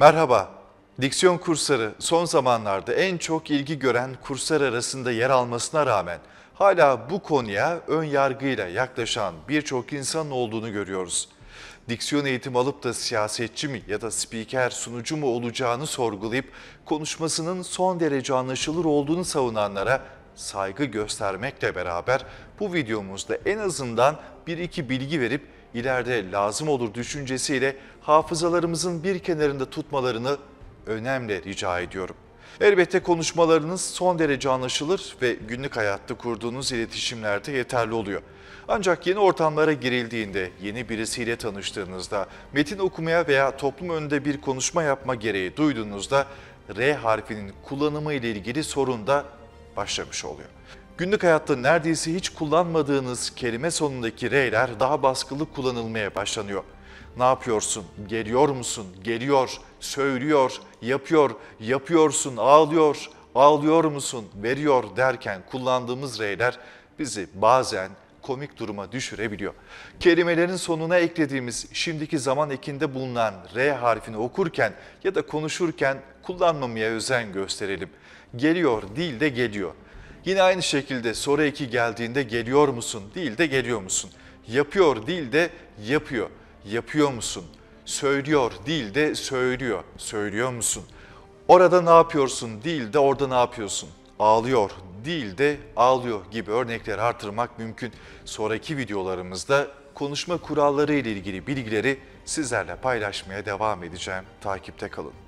Merhaba, diksiyon kursları son zamanlarda en çok ilgi gören kurslar arasında yer almasına rağmen hala bu konuya ön yargıyla yaklaşan birçok insanın olduğunu görüyoruz. Diksiyon eğitim alıp da siyasetçi mi ya da spiker sunucu mu olacağını sorgulayıp konuşmasının son derece anlaşılır olduğunu savunanlara saygı göstermekle beraber bu videomuzda en azından bir iki bilgi verip ileride lazım olur düşüncesiyle hafızalarımızın bir kenarında tutmalarını önemli rica ediyorum. Elbette konuşmalarınız son derece anlaşılır ve günlük hayatta kurduğunuz iletişimlerde yeterli oluyor. Ancak yeni ortamlara girildiğinde, yeni birisiyle tanıştığınızda, metin okumaya veya toplum önünde bir konuşma yapma gereği duyduğunuzda R harfinin kullanımı ile ilgili sorun da başlamış oluyor. Günlük hayatta neredeyse hiç kullanmadığınız kelime sonundaki reyler daha baskılı kullanılmaya başlanıyor. Ne yapıyorsun? Geliyor musun? Geliyor, söylüyor, yapıyor, yapıyorsun, ağlıyor, ağlıyor musun? Veriyor derken kullandığımız reyler bizi bazen komik duruma düşürebiliyor. Kelimelerin sonuna eklediğimiz şimdiki zaman ekinde bulunan R harfini okurken ya da konuşurken kullanmamaya özen gösterelim. Geliyor değil de geliyor. Yine aynı şekilde soru eki geldiğinde geliyor musun değil de geliyor musun? Yapıyor değil de yapıyor. Yapıyor musun? Söylüyor değil de söylüyor. Söylüyor musun? Orada ne yapıyorsun değil de orada ne yapıyorsun? Ağlıyor değil de ağlıyor gibi örnekleri artırmak mümkün. Sonraki videolarımızda konuşma kuralları ile ilgili bilgileri sizlerle paylaşmaya devam edeceğim. Takipte kalın.